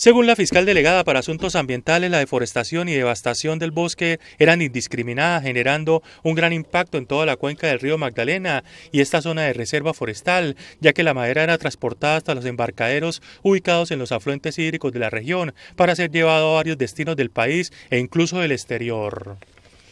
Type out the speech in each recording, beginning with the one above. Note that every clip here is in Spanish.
Según la fiscal delegada para asuntos ambientales, la deforestación y devastación del bosque eran indiscriminadas, generando un gran impacto en toda la cuenca del río Magdalena y esta zona de reserva forestal, ya que la madera era transportada hasta los embarcaderos ubicados en los afluentes hídricos de la región para ser llevado a varios destinos del país e incluso del exterior.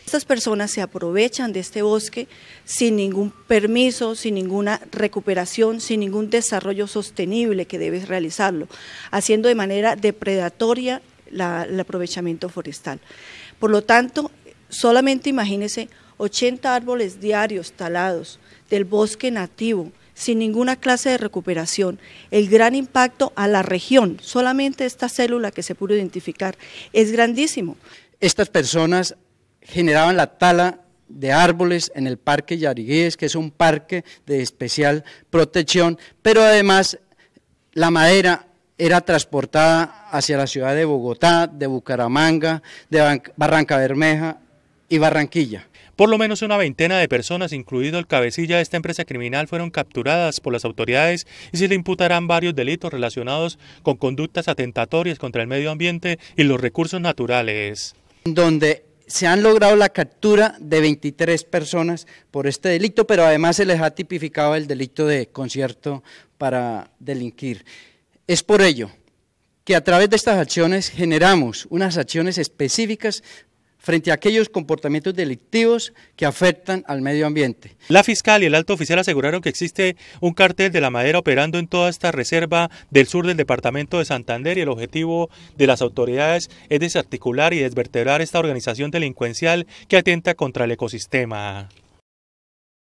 Estas personas se aprovechan de este bosque sin ningún permiso, sin ninguna recuperación, sin ningún desarrollo sostenible que debes realizarlo, haciendo de manera depredatoria el aprovechamiento forestal. Por lo tanto, solamente imagínese 80 árboles diarios talados del bosque nativo, sin ninguna clase de recuperación, el gran impacto a la región, solamente esta célula que se pudo identificar, es grandísimo. Estas personas generaban la tala de árboles en el Parque Yariguíes, que es un parque de especial protección, pero además la madera era transportada hacia la ciudad de Bogotá, de Bucaramanga, de Barranca Bermeja y Barranquilla. Por lo menos una veintena de personas, incluido el cabecilla de esta empresa criminal, fueron capturadas por las autoridades y se le imputarán varios delitos relacionados con conductas atentatorias contra el medio ambiente y los recursos naturales. Donde se han logrado la captura de 23 personas por este delito, pero además se les ha tipificado el delito de concierto para delinquir. Es por ello que a través de estas acciones generamos unas acciones específicas frente a aquellos comportamientos delictivos que afectan al medio ambiente. La fiscal y el alto oficial aseguraron que existe un cartel de la madera operando en toda esta reserva del sur del departamento de Santander y el objetivo de las autoridades es desarticular y desvertebrar esta organización delincuencial que atenta contra el ecosistema.